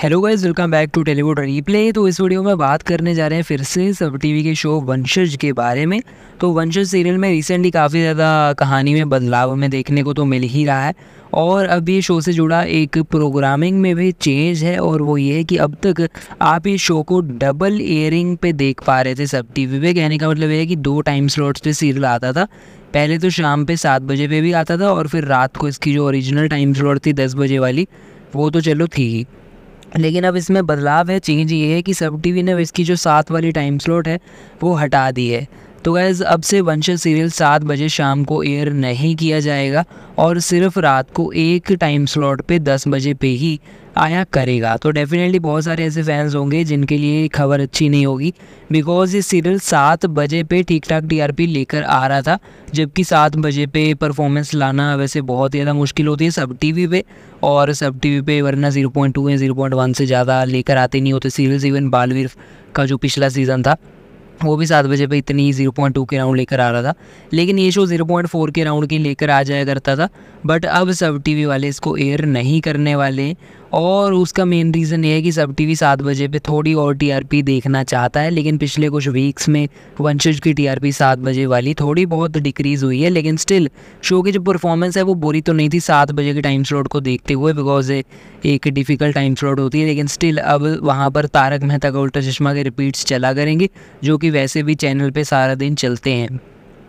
hello guys welcome back to Tellywood replay तो इस video में बात करने जा रहे हैं फिर से सब टीवी के शो वंशज के बारे में तो वंशज सीरियल में रिसेंटली काफ़ी ज़्यादा कहानी में बदलाव हमें देखने को तो मिल ही रहा है और अब ये शो से जुड़ा एक प्रोग्रामिंग में भी चेंज है और वो ये है कि अब तक आप ये शो को डबल एयरिंग पे देख पा रहे थे सब टीवी पे कहने का मतलब ये है कि दो टाइम स्लॉट्स पे सीरियल आता था पहले तो शाम पे सात बजे पे भी आता था और फिर रात को इसकी जो ओरिजिनल टाइम स्लॉट थी दस बजे वाली वो तो चलो थी ही लेकिन अब इसमें बदलाव है चेंज ये है कि सब टीवी ने इसकी जो सात वाली टाइम स्लॉट है वो हटा दी है तो गैज़ अब से वंशज सीरियल सात बजे शाम को एयर नहीं किया जाएगा और सिर्फ रात को एक टाइम स्लॉट पे दस बजे पे ही आया करेगा तो डेफिनेटली बहुत सारे ऐसे फैंस होंगे जिनके लिए खबर अच्छी नहीं होगी बिकॉज ये सीरियल सात बजे पे ठीक ठाक टीआरपी लेकर आ रहा था जबकि सात बजे पे परफॉर्मेंस लाना वैसे बहुत ज़्यादा मुश्किल होती है सब टीवी पे और सब टीवी पे वरना ज़ीरो पॉइंट टू या ज़ीरो पॉइंट वन से ज़्यादा लेकर आते नहीं होते सीरियल्स इवन बालवीर का जो पिछला सीज़न था वो भी सात बजे पे इतनी ही जीरो पॉइंट टू के राउंड लेकर आ रहा था लेकिन ये शो जीरो पॉइंट फोर के राउंड के लेकर आ जाया करता था बट अब सब टीवी वाले इसको एयर नहीं करने वाले और उसका मेन रीज़न ये है कि सब टीवी सात बजे पे थोड़ी और टीआरपी देखना चाहता है लेकिन पिछले कुछ वीक्स में वंशज की टीआरपी सात बजे वाली थोड़ी बहुत डिक्रीज़ हुई है लेकिन स्टिल शो की जो परफॉर्मेंस है वो बुरी तो नहीं थी सात बजे के टाइम स्लॉट को देखते हुए बिकॉज एक डिफ़िकल्ट टाइम स्लॉट होती है लेकिन स्टिल अब वहाँ पर तारक मेहता का उल्टा चश्मा के रिपीट्स चला करेंगे जो कि वैसे भी चैनल पर सारा दिन चलते हैं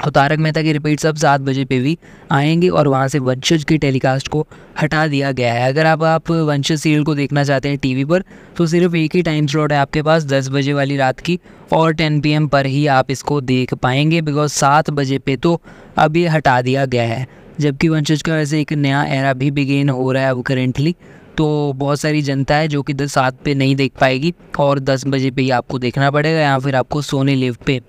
और तो तारक मेहता की रिपीट सब सात बजे पे भी आएंगे और वहाँ से वंशज की टेलीकास्ट को हटा दिया गया है अगर आप आप वंशज सीरियल को देखना चाहते हैं टीवी पर तो सिर्फ एक ही टाइम स्लॉट है आपके पास दस बजे वाली रात की और टेन पी पर ही आप इसको देख पाएंगे बिकॉज सात बजे पे तो अब ये हटा दिया गया है जबकि वंशज का वैसे एक नया एरा भी बिगेन हो रहा है अब करेंटली तो बहुत सारी जनता है जो कि दस सात पे नहीं देख पाएगी और दस बजे पे ही आपको देखना पड़ेगा या फिर आपको सोने लिव पे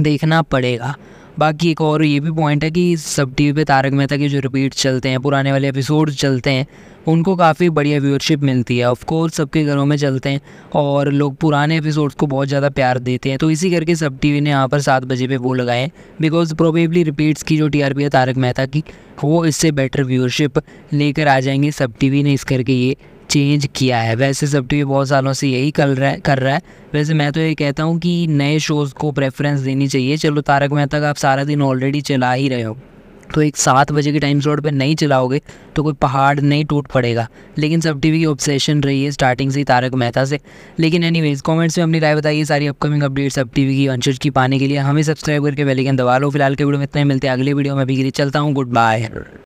देखना पड़ेगा बाकी एक और ये भी पॉइंट है कि सब टी पे तारक मेहता के जो रिपीट चलते हैं पुराने वाले एपिसोड चलते हैं उनको काफ़ी बढ़िया व्यूअरशिप मिलती है ऑफकोर्स सबके घरों में चलते हैं और लोग पुराने एपिसोड्स को बहुत ज़्यादा प्यार देते हैं तो इसी करके सब टीवी ने यहाँ पर सात बजे पे वो लगाए बिकॉज प्रोबेबली रिपीट्स की जो टीआरपी है तारक मेहता की वो इससे बेटर व्यूअरशिप लेकर आ जाएंगे सब टीवी ने इस करके ये चेंज किया है वैसे सब टी बहुत सालों से यही कर रहा है कर रहा है वैसे मैं तो ये कहता हूँ कि नए शोज़ को प्रेफरेंस देनी चाहिए चलो तारक मेहता का आप सारा दिन ऑलरेडी चला ही रहे हो तो एक सात बजे के टाइम स्लॉट पे नहीं चलाओगे तो कोई पहाड़ नहीं टूट पड़ेगा लेकिन सब टीवी की ऑब्सेशन रही है स्टार्टिंग से ही तारक मेहता से लेकिन एनीवेज कमेंट्स में अपनी राय बताइए सारी अपकमिंग अपडेट्स सब टीवी की अंशज की पाने के लिए हमें सब्सक्राइब करके बेल दबा लो फिलहाल के वीडियो में इतना ही मिलते हैं अगले वीडियो में अभी के लिए चलता हूँ गुड बाय